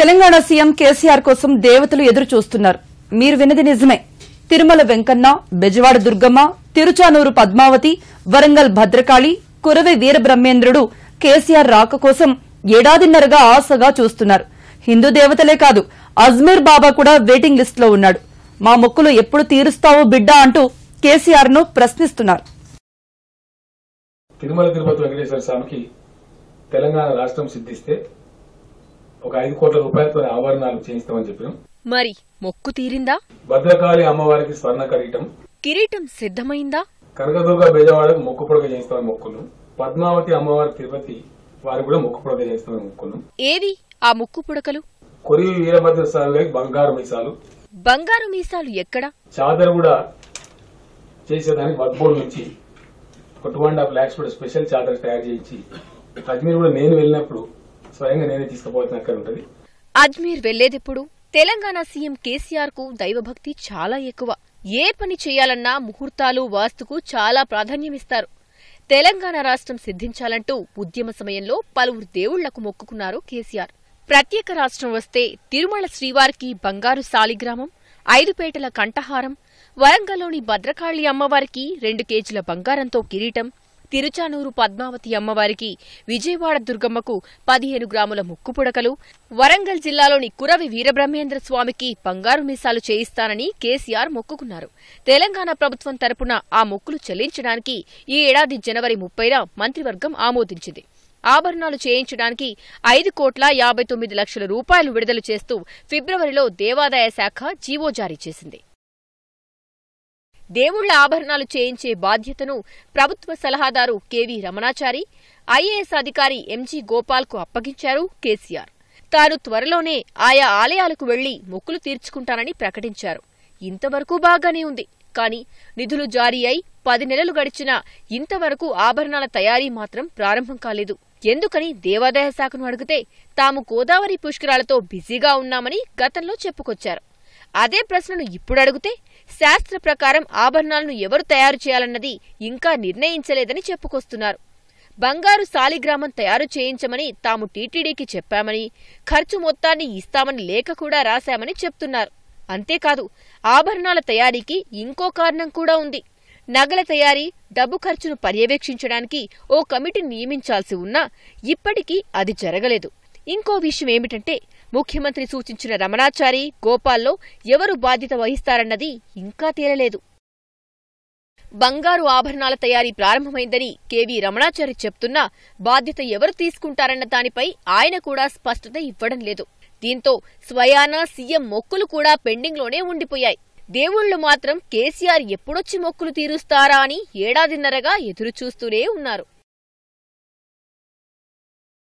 Telangana CM KCR కోసం దేవతలు ఎదురు చూస్తున్నారు మీరు విన్నది నిజమే తిరుమల వెంకన్న బెజవాడ దుర్గమ్మ తిరుచానూరు పద్మావతి వరంగల్ భద్రకాళి కురవే వీరబ్రహ్మేంద్రుడు కేసీఆర్ రాక కోసం ఏడాదిన్నరగా ఆశగా చూస్తున్నారు హిందూ దేవతలే కాదు అజ్మీర్ బాబా కూడా వెయిటింగ్ లిస్టులో ఉన్నాడు మా మొక్కులు ఎప్పుడు తీరుస్తావో బిడ్డా అంటూ కేసీఆర్ ను ప్రశ్నిస్తున్నారు తిరుమల తిరుపతి వెంకటేశ్వర స్వామికి తెలంగాణ రాష్ట్రం సిద్ధిస్తే ఒక ఐదు కోట్ల రూపాయలతో ఆభరణాలు చేయిస్తామని చెప్పినాం మరి మొక్కు తీరిందా భద్రకాళి అమ్మవారికి స్వర్ణ కిరీటం కిరీటం సిద్ధమైందా కనకదుర్గ బేజవాడకు మొక్కు పొడగ చేయిస్తామని మొక్కును పద్మావతి అమ్మవారి తిరుపతి వారు కూడా మొక్కు పొడగ చేస్తామని మొక్కును ఏది ఆ ముక్కు పుడకలు కొరి వీరభద్ర స్వామి బంగారు మీసాలు బంగారు మీసాలు ఎక్కడ చాదర్ కూడా చేసేదానికి వడ్బోర్డ్ నుంచి ఒక టూ అండ్ హాఫ్ ల్యాక్స్ కూడా స్పెషల్ చాదర్ తయారు చేయించి అజ్మీర్ కూడా నేను వెళ్ళినప్పుడు స్వయంగా నేనే తీసుకుపోవాల్సిన అక్కడ ఉంటుంది అజ్మీర్ వెళ్లేదెప్పుడు తెలంగాణ సీఎం కేసీఆర్ కు దైవభక్తి చాలా ఎక్కువ ఏ పని చేయాలన్నా ముహూర్తాలు వాస్తుకు చాలా ప్రాధాన్యమిస్తారు తెలంగాణ రాష్ట్రం సిద్ధించాలంటూ ఉద్యమ సమయంలో పలువురు దేవుళ్లకు మొక్కుకున్నారు కేసీఆర్ ప్రత్యేక రాష్ట్రం వస్తే తిరుమల శ్రీవారికి బంగారు సాలిగ్రామం ఐదుపేటల కంఠహారం వరంగల్లోని భద్రకాళి అమ్మవారికి రెండు కేజీల బంగారంతో కిరీటం తిరుచానూరు పద్మావతి అమ్మవారికి విజయవాడ దుర్గమ్మకు పదిహేను గ్రాముల ముక్కు పుడకలు వరంగల్ జిల్లాలోని కురవి వీరబ్రహ్మేంద్ర స్వామికి బంగారు మీసాలు చేయిస్తానని కేసీఆర్ మొక్కుకున్నారు తెలంగాణ ప్రభుత్వం తరపున ఆ మొక్కులు చెల్లించడానికి ఈ ఏడాది జనవరి ముప్పైన మంత్రివర్గం ఆమోదించింది ఆభరణాలు చేయించడానికి ఐదు కోట్ల యాభై తొమ్మిది లక్షల రూపాయలు విడుదల చేస్తూ ఫిబ్రవరిలో దేవాదాయ శాఖ జీవో జారీ చేసింది దేవుళ్ల ఆభరణాలు చేయించే బాధ్యతను ప్రభుత్వ సలహాదారు కెవి రమణాచారి ఐఏఎస్ అధికారి ఎంజీ గోపాల్కు అప్పగించారు కేసీఆర్ తాను త్వరలోనే ఆయా ఆలయాలకు వెళ్లి మొక్కులు తీర్చుకుంటానని ప్రకటించారు ఇంతవరకు బాగానే ఉంది కానీ నిధులు జారీ అయి పది నెలలు గడిచినా ఇంతవరకు ఆభరణాల తయారీ మాత్రం ప్రారంభం కాలేదు ఎందుకని దేవాదాయ శాఖను అడిగితే తాము గోదావరి పుష్కరాలతో బిజీగా ఉన్నామని గతంలో చెప్పుకొచ్చారు అదే ప్రశ్నను ఇప్పుడు అడిగితే శాస్త్ర ప్రకారం ఆభరణాలను ఎవరు తయారు చేయాలన్నది ఇంకా నిర్ణయించలేదని చెప్పుకొస్తున్నారు బంగారు సాలిగ్రామం తయారు చేయించమని తాము టీటీడీకి చెప్పామని ఖర్చు మొత్తాన్ని ఇస్తామని లేఖ కూడా రాశామని చెప్తున్నారు అంతేకాదు ఆభరణాల తయారీకి ఇంకో కారణం కూడా ఉంది నగల తయారీ డబ్బు ఖర్చును పర్యవేక్షించడానికి ఓ కమిటీ నియమించాల్సి ఉన్నా ఇప్పటికీ అది జరగలేదు ఇంకో విషయం ఏమిటంటే ముఖ్యమంత్రి సూచించిన రమణాచారి గోపాల్లో ఎవరు బాధ్యత వహిస్తారన్నది ఇంకా తేలలేదు బంగారు ఆభరణాల తయారీ ప్రారంభమైందని కేవీ రమణాచారి చెప్తున్నా బాధ్యత ఎవరు తీసుకుంటారన్న దానిపై ఆయన కూడా స్పష్టత ఇవ్వడం లేదు దీంతో స్వయానా సీఎం మొక్కులు కూడా పెండింగ్లోనే ఉండిపోయాయి దేవుళ్లు మాత్రం కేసీఆర్ ఎప్పుడొచ్చి మొక్కులు తీరుస్తారా అని ఏడాదిన్నరగా ఎదురుచూస్తూనే ఉన్నారు